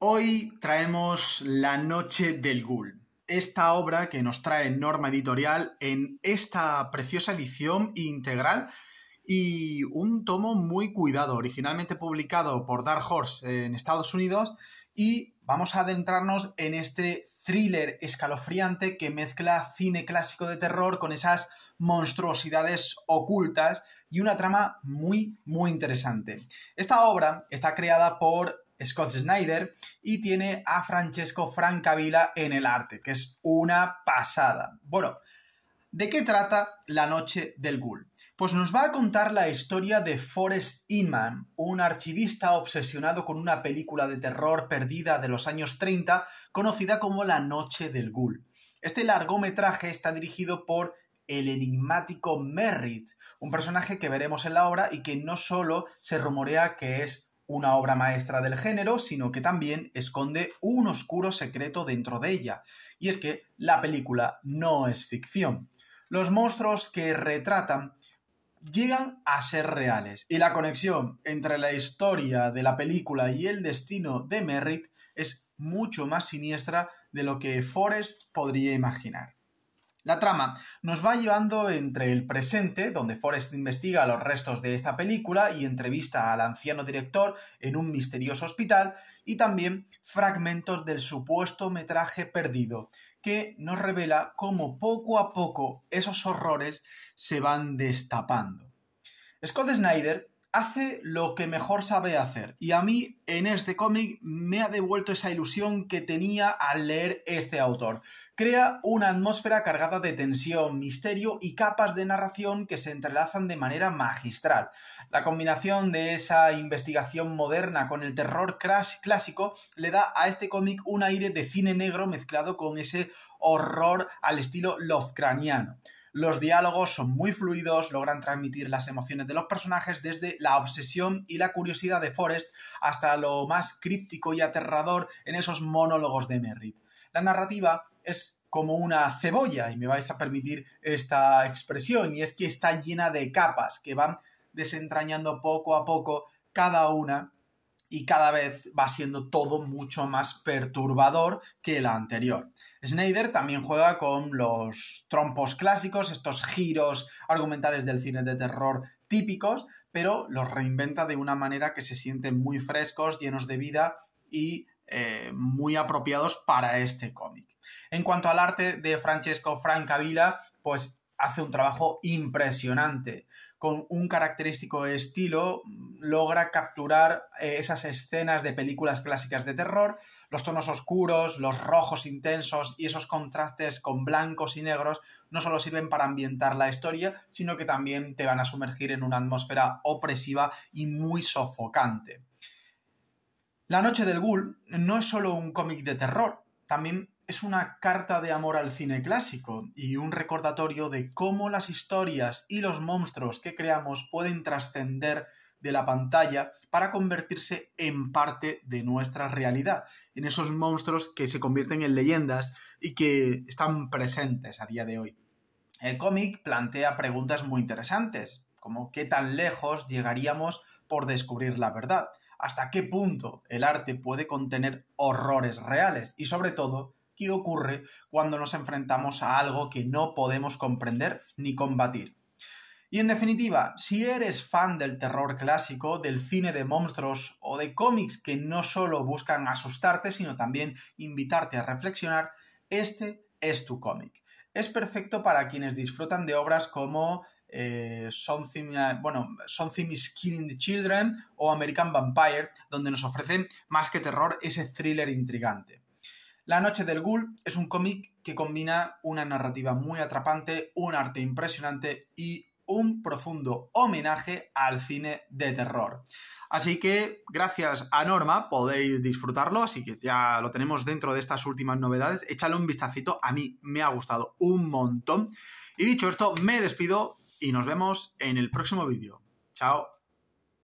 Hoy traemos La Noche del Ghoul, esta obra que nos trae Norma Editorial en esta preciosa edición integral y un tomo muy cuidado, originalmente publicado por Dark Horse en Estados Unidos y vamos a adentrarnos en este thriller escalofriante que mezcla cine clásico de terror con esas monstruosidades ocultas y una trama muy, muy interesante. Esta obra está creada por Scott Snyder y tiene a Francesco Francavila en el arte, que es una pasada. Bueno, ¿de qué trata La Noche del Ghoul? Pues nos va a contar la historia de Forrest Inman, un archivista obsesionado con una película de terror perdida de los años 30 conocida como La Noche del Ghoul. Este largometraje está dirigido por el enigmático Merritt, un personaje que veremos en la obra y que no solo se rumorea que es una obra maestra del género, sino que también esconde un oscuro secreto dentro de ella, y es que la película no es ficción. Los monstruos que retratan llegan a ser reales, y la conexión entre la historia de la película y el destino de Merritt es mucho más siniestra de lo que Forrest podría imaginar. La trama nos va llevando entre el presente, donde Forrest investiga los restos de esta película y entrevista al anciano director en un misterioso hospital, y también fragmentos del supuesto metraje perdido, que nos revela cómo poco a poco esos horrores se van destapando. Scott Snyder hace lo que mejor sabe hacer. Y a mí, en este cómic, me ha devuelto esa ilusión que tenía al leer este autor. Crea una atmósfera cargada de tensión, misterio y capas de narración que se entrelazan de manera magistral. La combinación de esa investigación moderna con el terror clásico le da a este cómic un aire de cine negro mezclado con ese horror al estilo Lovecraftiano. Los diálogos son muy fluidos, logran transmitir las emociones de los personajes desde la obsesión y la curiosidad de Forrest hasta lo más críptico y aterrador en esos monólogos de Merritt. La narrativa es como una cebolla, y me vais a permitir esta expresión, y es que está llena de capas que van desentrañando poco a poco cada una y cada vez va siendo todo mucho más perturbador que el anterior. Snyder también juega con los trompos clásicos, estos giros argumentales del cine de terror típicos, pero los reinventa de una manera que se sienten muy frescos, llenos de vida y eh, muy apropiados para este cómic. En cuanto al arte de Francesco Francavilla, pues hace un trabajo impresionante, con un característico estilo logra capturar eh, esas escenas de películas clásicas de terror, los tonos oscuros, los rojos intensos y esos contrastes con blancos y negros no solo sirven para ambientar la historia, sino que también te van a sumergir en una atmósfera opresiva y muy sofocante. La Noche del Ghoul no es solo un cómic de terror, también es una carta de amor al cine clásico y un recordatorio de cómo las historias y los monstruos que creamos pueden trascender de la pantalla para convertirse en parte de nuestra realidad, en esos monstruos que se convierten en leyendas y que están presentes a día de hoy. El cómic plantea preguntas muy interesantes, como qué tan lejos llegaríamos por descubrir la verdad, hasta qué punto el arte puede contener horrores reales y sobre todo qué ocurre cuando nos enfrentamos a algo que no podemos comprender ni combatir. Y en definitiva, si eres fan del terror clásico, del cine de monstruos o de cómics que no solo buscan asustarte, sino también invitarte a reflexionar, este es tu cómic. Es perfecto para quienes disfrutan de obras como eh, something, bueno, is Killing the Children o American Vampire, donde nos ofrecen más que terror ese thriller intrigante. La Noche del Ghoul es un cómic que combina una narrativa muy atrapante, un arte impresionante y un profundo homenaje al cine de terror. Así que gracias a Norma podéis disfrutarlo, así que ya lo tenemos dentro de estas últimas novedades. Échale un vistacito, a mí me ha gustado un montón. Y dicho esto, me despido y nos vemos en el próximo vídeo. Chao.